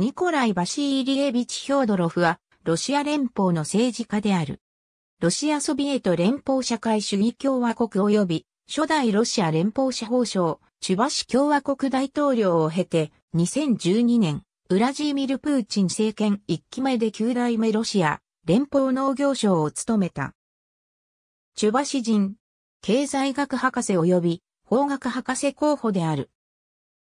ニコライ・バシーリエビチ・ヒョードロフは、ロシア連邦の政治家である。ロシアソビエト連邦社会主義共和国及び、初代ロシア連邦司法省、チュバシ共和国大統領を経て、2012年、ウラジーミル・プーチン政権1期目で9代目ロシア、連邦農業省を務めた。チュバシ人、経済学博士及び法学博士候補である。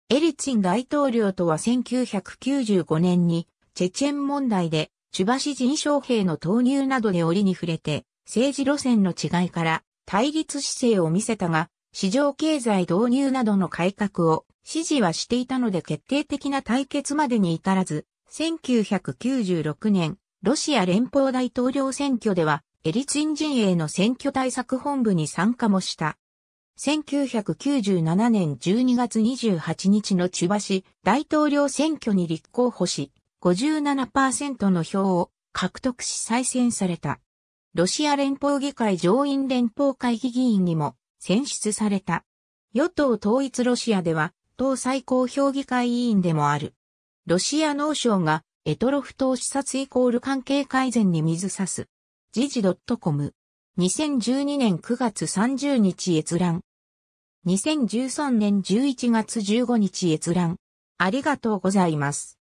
エリツィン大統領とは1995年に、チェチェン問題で、チュバシ人将兵の投入などで折に触れて、政治路線の違いから対立姿勢を見せたが、市場経済導入などの改革を支持はしていたので決定的な対決までに至らず、1996年、ロシア連邦大統領選挙では、エリツィン陣営の選挙対策本部に参加もした。1997年12月28日の千葉市大統領選挙に立候補し、57%の票を獲得し再選された。ロシア連邦議会上院連邦会議議員にも選出された。与党統一ロシアでは、党最高評議会委員でもある。ロシア農省が、エトロフ党視察イコール関係改善に水さす。時事 .com。2012年9月30日閲覧。2013年11月15日閲覧。ありがとうございます。